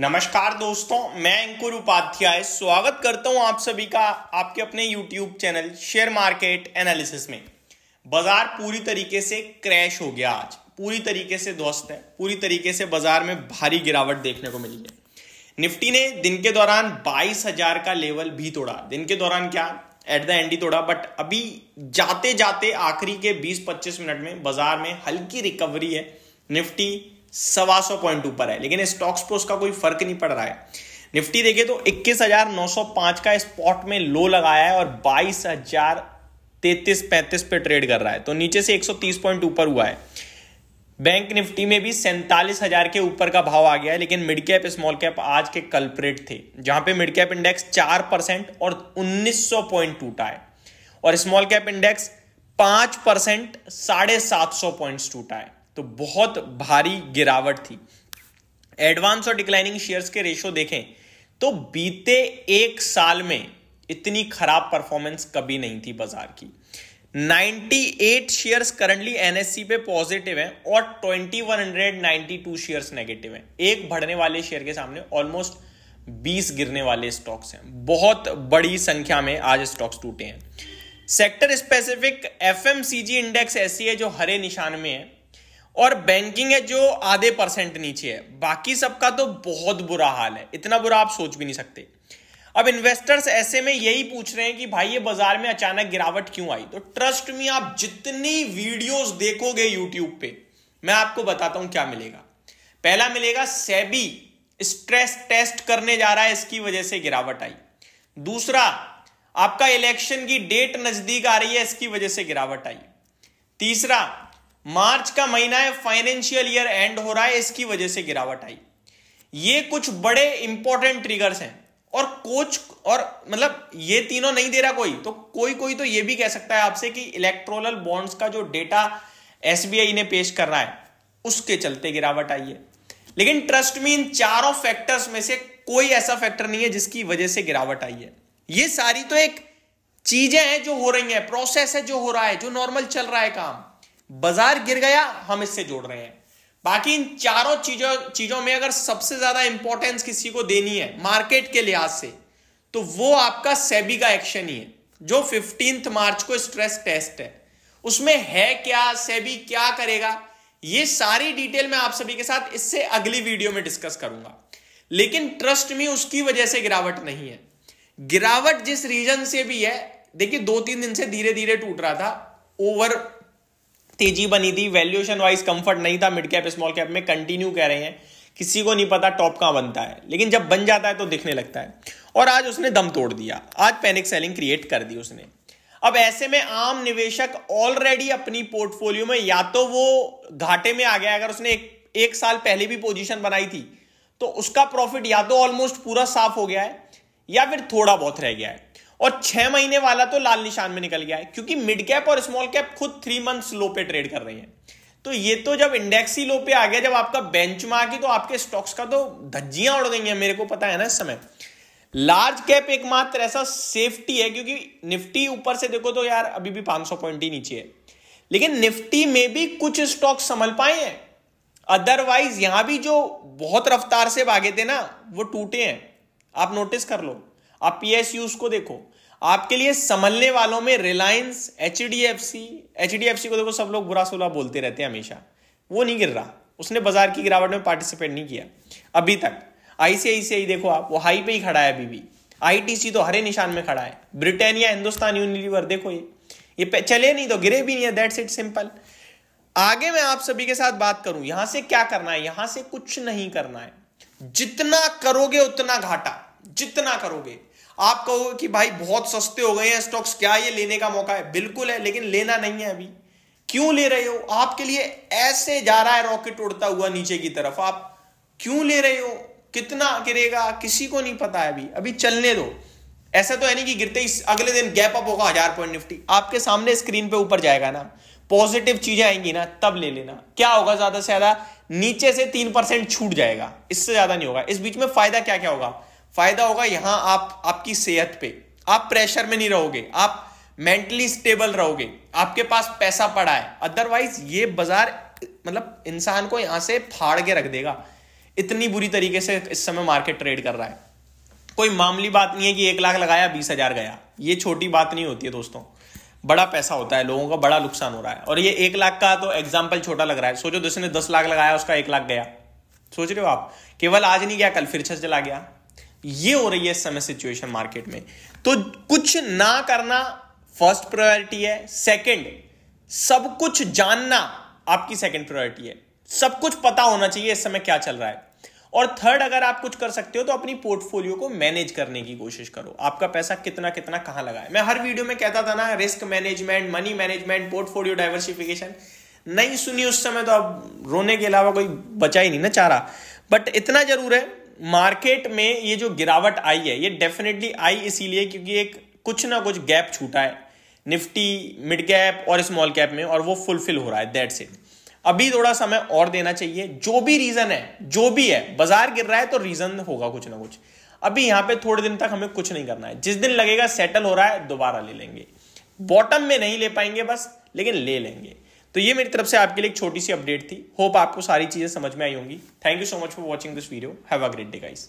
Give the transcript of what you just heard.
नमस्कार दोस्तों मैं अंकुर उपाध्याय स्वागत करता हूं आप सभी का आपके अपने YouTube channel share market analysis में बाजार पूरी तरीके से क्रैश हो गया आज पूरी तरीके से ध्वस्त है पूरी तरीके से बाजार में भारी गिरावट देखने को मिली है निफ्टी ने दिन के दौरान बाईस हजार का लेवल भी तोड़ा दिन के दौरान क्या एट द एंड ही तोड़ा बट अभी जाते जाते आखिरी के 20-25 मिनट में बाजार में हल्की रिकवरी है निफ्टी सवा सौ पॉइंट ऊपर है लेकिन स्टॉक्स पर उसका कोई फर्क नहीं पड़ रहा है निफ्टी देखिए तो 21,905 का स्पॉट में लो लगाया है और बाईस हजार तैतीस पैंतीस पे ट्रेड कर रहा है तो नीचे से 130 पॉइंट ऊपर हुआ है बैंक निफ्टी में भी सैंतालीस हजार के ऊपर का भाव आ गया है लेकिन मिड कैप स्मॉल कैप आज के कल्परेट थे जहां पे मिड कैप इंडेक्स चार परसेंट और उन्नीस सौ पॉइंट टूटा है और स्मॉल कैप इंडेक्स पांच परसेंट साढ़े सात सौ पॉइंट टूटा है तो बहुत भारी गिरावट थी एडवांस और डिक्लाइनिंग शेयर्स के रेशो देखें तो बीते एक साल में इतनी खराब परफॉर्मेंस कभी नहीं थी बाजार की 98 शेयर्स करंटली एनएससी पे पॉजिटिव हैं और 2192 शेयर्स नेगेटिव हैं एक बढ़ने वाले शेयर के सामने ऑलमोस्ट 20 गिरने वाले स्टॉक्स हैं बहुत बड़ी संख्या में आज स्टॉक्स टूटे हैं सेक्टर स्पेसिफिक एफ इंडेक्स ऐसी है जो हरे निशान में है और बैंकिंग है जो आधे परसेंट नीचे है बाकी सबका तो बहुत बुरा हाल है इतना बुरा आप सोच भी नहीं सकते अब इन्वेस्टर्स ऐसे में यही पूछ रहे हैं कि भाई ये बाजार में अचानक गिरावट क्यों आई तो ट्रस्ट में आप जितनी वीडियोस देखोगे यूट्यूब पे मैं आपको बताता हूं क्या मिलेगा पहला मिलेगा सेबी स्ट्रेस टेस्ट करने जा रहा है इसकी वजह से गिरावट आई दूसरा आपका इलेक्शन की डेट नजदीक आ रही है इसकी वजह से गिरावट आई तीसरा मार्च का महीना है फाइनेंशियल ईयर एंड हो रहा है इसकी वजह से गिरावट आई ये कुछ बड़े इंपॉर्टेंट ट्रिगर्स हैं और कोच और मतलब ये तीनों नहीं दे रहा कोई तो कोई कोई तो ये भी कह सकता है आपसे कि इलेक्ट्रोनल बॉन्ड्स का जो डेटा एसबीआई ने पेश कर रहा है उसके चलते गिरावट आई है लेकिन ट्रस्ट में इन चारों फैक्टर्स में से कोई ऐसा फैक्टर नहीं है जिसकी वजह से गिरावट आई है ये सारी तो एक चीजें हैं जो हो रही हैं प्रोसेस है जो हो रहा है जो नॉर्मल चल रहा है काम बाजार गिर गया हम इससे जोड़ रहे हैं बाकी इन चारों चीजों चीजों में अगर सबसे ज्यादा इंपॉर्टेंस किसी को देनी है मार्केट के लिहाज से तो वो आपका सेबी का एक्शन ही है जो फिफ्टींथ मार्च को स्ट्रेस टेस्ट है उसमें है क्या सेबी क्या करेगा ये सारी डिटेल मैं आप सभी के साथ इससे अगली वीडियो में डिस्कस करूंगा लेकिन ट्रस्ट में उसकी वजह से गिरावट नहीं है गिरावट जिस रीजन से भी है देखिए दो तीन दिन से धीरे धीरे टूट रहा था ओवर तेजी बनी थी वैल्यूएशन वाइज कंफर्ट नहीं था मिड कैप स्मॉल कैप में कंटिन्यू कह रहे हैं किसी को नहीं पता टॉप कहाँ बनता है लेकिन जब बन जाता है तो दिखने लगता है और आज उसने दम तोड़ दिया आज पैनिक सेलिंग क्रिएट कर दी उसने अब ऐसे में आम निवेशक ऑलरेडी अपनी पोर्टफोलियो में या तो वो घाटे में आ गया अगर उसने एक, एक साल पहले भी पोजीशन बनाई थी तो उसका प्रॉफिट या तो ऑलमोस्ट पूरा साफ हो गया है या फिर थोड़ा बहुत रह गया है और छह महीने वाला तो लाल निशान में निकल गया है क्योंकि मिड कैप और स्मॉल कैप खुद थ्री मंथ्स लो पे ट्रेड कर रही है तो ये तो जब इंडेक्स ही लो पे आ गया जब आपका बेंच मार्क ही तो आपके स्टॉक्स का तो धज्जियां उड़ गई हैं मेरे को पता है ना इस समय लार्ज कैप एकमात्र ऐसा सेफ्टी है क्योंकि निफ्टी ऊपर से देखो तो यार अभी भी 500 पॉइंट ही नीचे है लेकिन निफ्टी में भी कुछ स्टॉक संभल पाए हैं अदरवाइज यहां भी जो बहुत रफ्तार से भागे थे ना वो टूटे हैं आप नोटिस कर लो आप पी यूज को देखो आपके लिए संभलने वालों में Reliance H D F C H D F C को देखो सब लोग बुरा सोला बोलते रहते हैं हमेशा वो नहीं गिर रहा उसने बाजार की गिरावट में पार्टिसिपेट नहीं किया अभी तक आईसीआईसीआई देखो आप वो हाई पे ही खड़ा है अभी भी आईटीसी तो हरे निशान में खड़ा है ब्रिटेन या हिंदुस्तान यूनिलीवर देखो ये ये चले नहीं तो गिरे भी नहीं है दैट्स इट सिंपल आगे मैं आप सभी के साथ बात करूं यहां से क्या करना है यहां से कुछ नहीं करना है जितना करोगे उतना घाटा जितना करोगे आप कहोगे कि भाई बहुत सस्ते हो गए हैं स्टॉक्स क्या ये लेने का मौका है बिल्कुल है लेकिन लेना नहीं है अभी क्यों ले रहे हो आपके लिए ऐसे जा रहा है रॉकेट उड़ता हुआ नीचे की तरफ आप क्यों ले रहे हो कितना गिरेगा किसी को नहीं पता है अभी अभी चलने दो ऐसा तो है नहीं कि गिरते ही अगले दिन गैप अप होगा हजार पॉइंट निफ्टी आपके सामने स्क्रीन पे ऊपर जाएगा ना पॉजिटिव चीजें आएंगी ना तब ले लेना क्या होगा ज्यादा से ज्यादा नीचे से तीन परसेंट छूट जाएगा इससे ज्यादा नहीं होगा इस बीच में फायदा क्या क्या होगा फायदा होगा यहां आप आपकी सेहत पे आप प्रेशर में नहीं रहोगे आप मेंटली स्टेबल रहोगे आपके पास पैसा पड़ा है अदरवाइज ये बाजार मतलब इंसान को यहां से फाड़ के रख देगा इतनी बुरी तरीके से इस समय मार्केट ट्रेड कर रहा है कोई मामूली बात नहीं है कि एक लाख लगाया बीस हजार गया ये छोटी बात नहीं होती है दोस्तों बड़ा पैसा होता है लोगों का बड़ा नुकसान हो रहा है और ये एक लाख का तो एग्जाम्पल छोटा लग रहा है सोचो जिसने दस लाख लगाया उसका एक लाख गया सोच रहे हो आप केवल आज नहीं गया कल फिर छत चला गया ये हो रही है इस समय सिचुएशन मार्केट में तो कुछ ना करना फर्स्ट प्रायोरिटी है सेकंड सब कुछ जानना आपकी सेकंड प्रायोरिटी है सब कुछ पता होना चाहिए इस समय क्या चल रहा है और थर्ड अगर आप कुछ कर सकते हो तो अपनी पोर्टफोलियो को मैनेज करने की कोशिश करो आपका पैसा कितना कितना कहां लगा है मैं हर वीडियो में कहता था ना risk management money management portfolio diversification नहीं सुनी उस समय तो अब रोने के अलावा कोई बचा ही नहीं ना चारा बट इतना जरूर है मार्केट में ये जो गिरावट आई है ये डेफिनेटली आई इसीलिए क्योंकि एक कुछ ना कुछ गैप छूटा है निफ्टी मिड कैप और स्मॉल कैप में और वो फुलफिल हो रहा है दैट इट अभी थोड़ा समय और देना चाहिए जो भी रीजन है जो भी है बाजार गिर रहा है तो रीजन होगा कुछ ना कुछ अभी यहां पे थोड़े दिन तक हमें कुछ नहीं करना है जिस दिन लगेगा सेटल हो रहा है दोबारा ले लेंगे बॉटम में नहीं ले पाएंगे बस लेकिन ले लेंगे तो ये मेरी तरफ से आपके लिए एक छोटी सी अपडेट थी होप आपको सारी चीज़ें समझ में आई होंगी thank you so much for watching this video have a great day guys